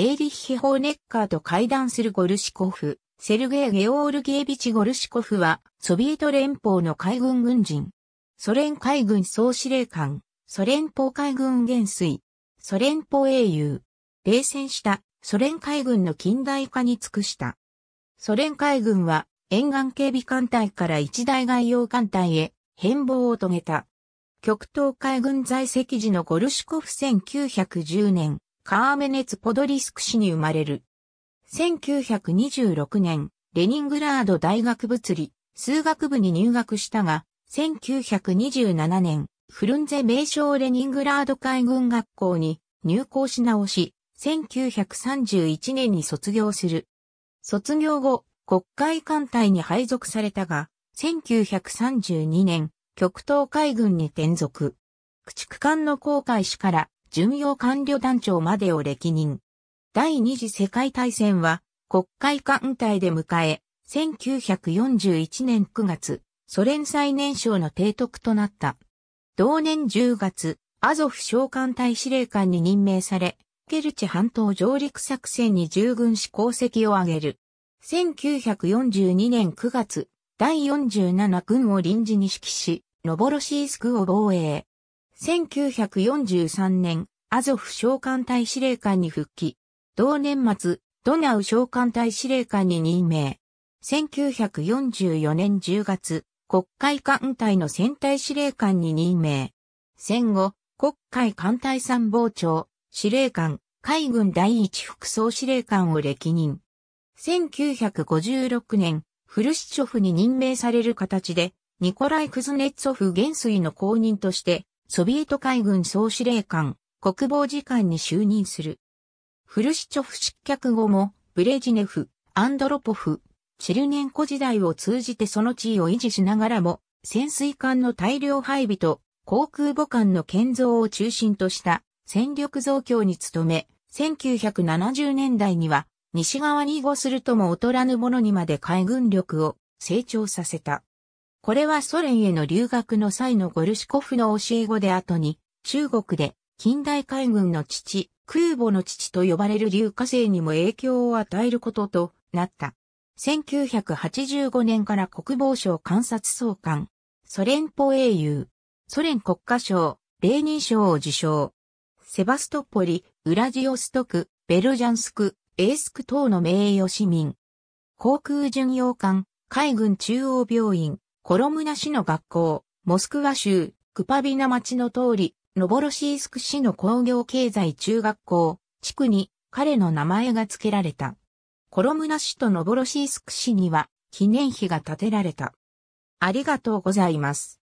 エーリッヒ・ホーネッカーと会談するゴルシコフ、セルゲイ・ゲオールゲービチ・ゴルシコフは、ソビエト連邦の海軍軍人、ソ連海軍総司令官、ソ連邦海軍元帥、ソ連邦英雄、冷戦したソ連海軍の近代化に尽くした。ソ連海軍は沿岸警備艦隊から一大外洋艦隊へ変貌を遂げた。極東海軍在籍時のゴルシコフ1910年、カーメネツ・ポドリスク氏に生まれる。1926年、レニングラード大学物理、数学部に入学したが、1927年、フルンゼ名称レニングラード海軍学校に入校し直し、1931年に卒業する。卒業後、国会艦隊に配属されたが、1932年、極東海軍に転属。駆逐艦の航海士から巡洋官僚団長までを歴任。第二次世界大戦は国会艦隊で迎え、1941年9月、ソ連最年少の提督となった。同年10月、アゾフ将喚隊司令官に任命され、ケルチ半島上陸作戦に従軍し功績を挙げる。1942年9月、第47軍を臨時に指揮し、ノボロシースクを防衛。1943年、アゾフ将喚隊司令官に復帰。同年末、ドナウ将喚隊司令官に任命。1944年10月、国会艦隊の戦隊司令官に任命。戦後、国会艦隊参謀長、司令官、海軍第一副総司令官を歴任。1956年、フルシチョフに任命される形で、ニコライ・クズネッツォフ元帥の後任として、ソビエト海軍総司令官、国防次官に就任する。フルシチョフ失脚後も、ブレジネフ、アンドロポフ、チェルネンコ時代を通じてその地位を維持しながらも、潜水艦の大量配備と航空母艦の建造を中心とした戦力増強に努め、1970年代には西側に移行するとも劣らぬものにまで海軍力を成長させた。これはソ連への留学の際のゴルシコフの教え子で後に、中国で近代海軍の父、空母の父と呼ばれる流火星にも影響を与えることとなった。1985年から国防省監察総監、ソ連邦英雄、ソ連国家省、レーニン賞を受賞。セバストポリ、ウラジオストク、ベルジャンスク、エースク等の名誉市民。航空巡洋艦、海軍中央病院、コロムナ市の学校、モスクワ州、クパビナ町の通り、ノボロシースク市の工業経済中学校、地区に彼の名前が付けられた。コロムナ市とノボロシースク市には記念碑が建てられた。ありがとうございます。